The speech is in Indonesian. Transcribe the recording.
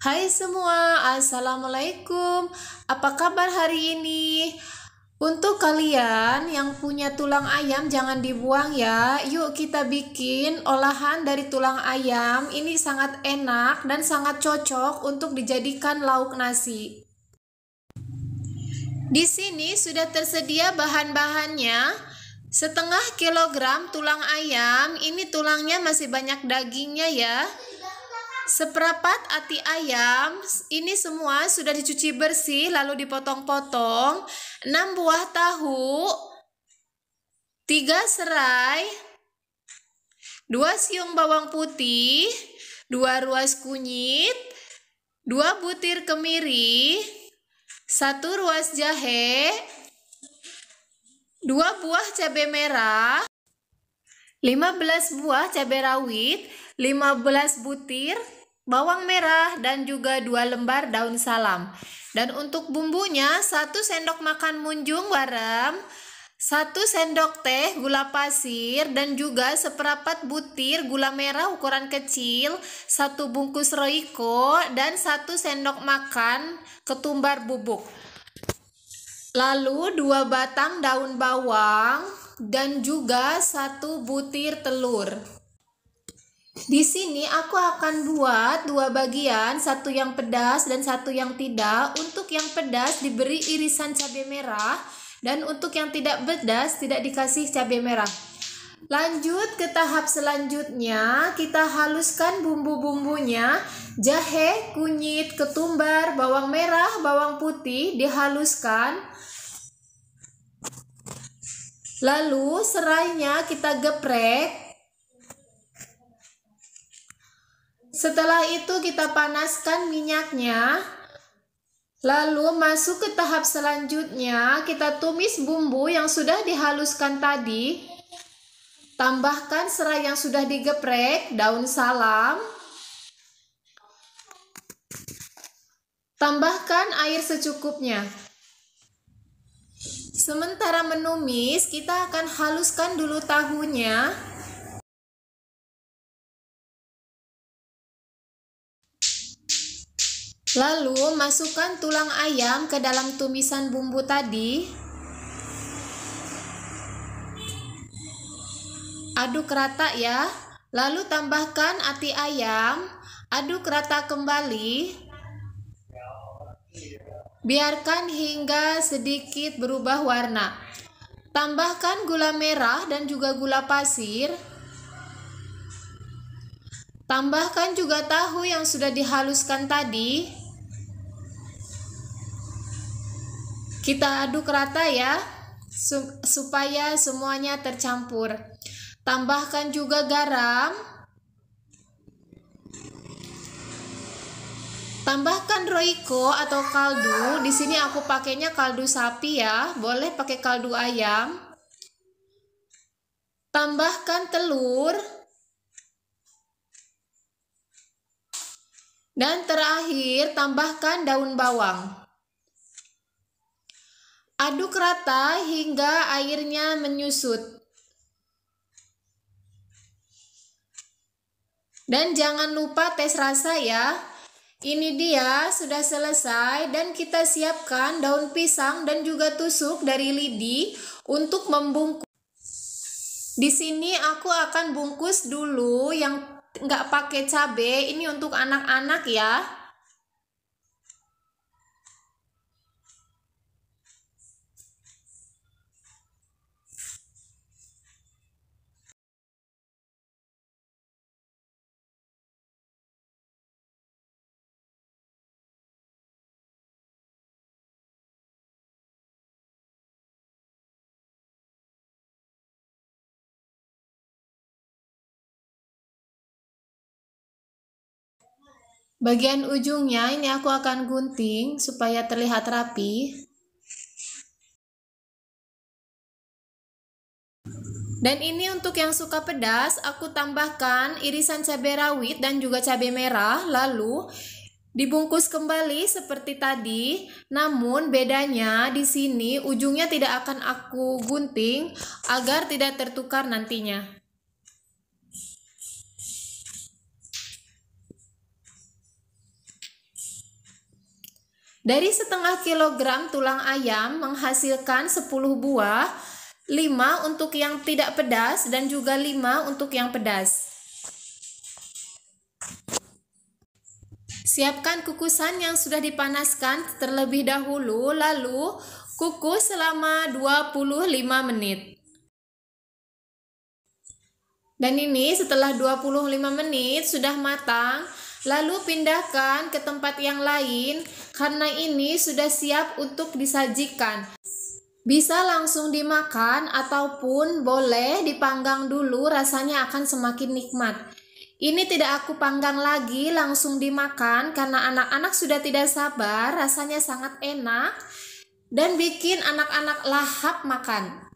Hai semua, Assalamualaikum Apa kabar hari ini? Untuk kalian yang punya tulang ayam jangan dibuang ya Yuk kita bikin olahan dari tulang ayam Ini sangat enak dan sangat cocok untuk dijadikan lauk nasi Di sini sudah tersedia bahan-bahannya Setengah kilogram tulang ayam Ini tulangnya masih banyak dagingnya ya seperapat ati ayam ini semua sudah dicuci bersih lalu dipotong-potong 6 buah tahu 3 serai 2 siung bawang putih 2 ruas kunyit 2 butir kemiri 1 ruas jahe 2 buah cabai merah 15 buah cabai rawit, 15 butir bawang merah, dan juga dua lembar daun salam. Dan untuk bumbunya satu sendok makan munjung waram satu sendok teh gula pasir dan juga seperempat butir gula merah ukuran kecil, satu bungkus roiko dan satu sendok makan ketumbar bubuk. Lalu dua batang daun bawang dan juga satu butir telur. Di sini aku akan buat dua bagian, satu yang pedas dan satu yang tidak. Untuk yang pedas diberi irisan cabai merah dan untuk yang tidak pedas tidak dikasih cabai merah. Lanjut ke tahap selanjutnya, kita haluskan bumbu-bumbunya. Jahe, kunyit, ketumbar, bawang merah, bawang putih dihaluskan. Lalu serainya kita geprek Setelah itu kita panaskan minyaknya. Lalu masuk ke tahap selanjutnya, kita tumis bumbu yang sudah dihaluskan tadi. Tambahkan serai yang sudah digeprek, daun salam. Tambahkan air secukupnya. Sementara menumis, kita akan haluskan dulu tahunya. Lalu masukkan tulang ayam ke dalam tumisan bumbu tadi. Aduk rata ya. Lalu tambahkan ati ayam. Aduk rata kembali. Biarkan hingga sedikit berubah warna. Tambahkan gula merah dan juga gula pasir. Tambahkan juga tahu yang sudah dihaluskan tadi. Kita aduk rata ya, supaya semuanya tercampur. Tambahkan juga garam. Tambahkan roiko atau kaldu. Di sini aku pakainya kaldu sapi ya, boleh pakai kaldu ayam. Tambahkan telur. Dan terakhir, tambahkan daun bawang. Aduk rata hingga airnya menyusut. Dan jangan lupa tes rasa ya. Ini dia sudah selesai dan kita siapkan daun pisang dan juga tusuk dari lidi untuk membungkus. Di sini aku akan bungkus dulu yang nggak pakai cabai ini untuk anak-anak ya. Bagian ujungnya ini aku akan gunting supaya terlihat rapi. Dan ini untuk yang suka pedas, aku tambahkan irisan cabai rawit dan juga cabai merah, lalu dibungkus kembali seperti tadi. Namun bedanya di sini ujungnya tidak akan aku gunting agar tidak tertukar nantinya. Dari setengah kilogram tulang ayam menghasilkan 10 buah, 5 untuk yang tidak pedas dan juga 5 untuk yang pedas. Siapkan kukusan yang sudah dipanaskan terlebih dahulu, lalu kukus selama 25 menit. Dan ini setelah 25 menit sudah matang, Lalu pindahkan ke tempat yang lain karena ini sudah siap untuk disajikan. Bisa langsung dimakan ataupun boleh dipanggang dulu rasanya akan semakin nikmat. Ini tidak aku panggang lagi langsung dimakan karena anak-anak sudah tidak sabar rasanya sangat enak dan bikin anak-anak lahap makan.